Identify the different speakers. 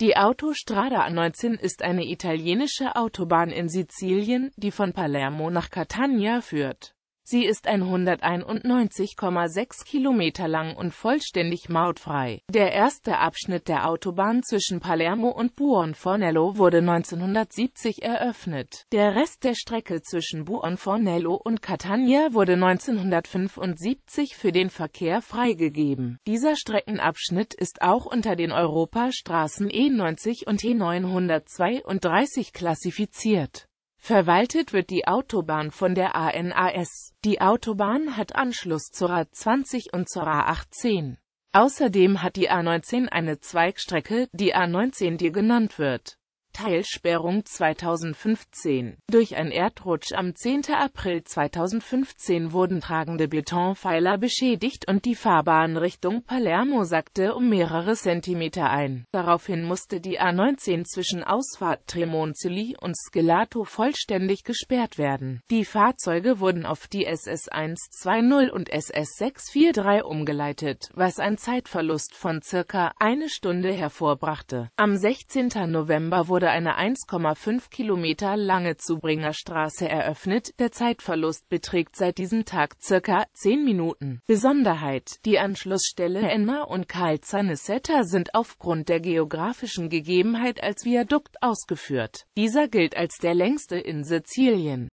Speaker 1: Die Autostrada 19 ist eine italienische Autobahn in Sizilien, die von Palermo nach Catania führt Sie ist 191,6 Kilometer lang und vollständig mautfrei. Der erste Abschnitt der Autobahn zwischen Palermo und Buonfornello wurde 1970 eröffnet. Der Rest der Strecke zwischen Buonfornello und Catania wurde 1975 für den Verkehr freigegeben. Dieser Streckenabschnitt ist auch unter den Europastraßen E90 und E932 klassifiziert. Verwaltet wird die Autobahn von der ANAS. Die Autobahn hat Anschluss zur A20 und zur A18. Außerdem hat die A19 eine Zweigstrecke, die A19 die genannt wird. Teilsperrung 2015. Durch einen Erdrutsch am 10. April 2015 wurden tragende Betonpfeiler beschädigt und die Fahrbahn Richtung Palermo sackte um mehrere Zentimeter ein. Daraufhin musste die A19 zwischen Ausfahrt Tremonzoli und Skelato vollständig gesperrt werden. Die Fahrzeuge wurden auf die SS 120 und SS 643 umgeleitet, was ein Zeitverlust von circa eine Stunde hervorbrachte. Am 16. November wurde eine 1,5 Kilometer lange Zubringerstraße eröffnet, der Zeitverlust beträgt seit diesem Tag circa 10 Minuten. Besonderheit, die Anschlussstelle Enma und Karl Zanesetta sind aufgrund der geografischen Gegebenheit als Viadukt ausgeführt. Dieser gilt als der längste in Sizilien.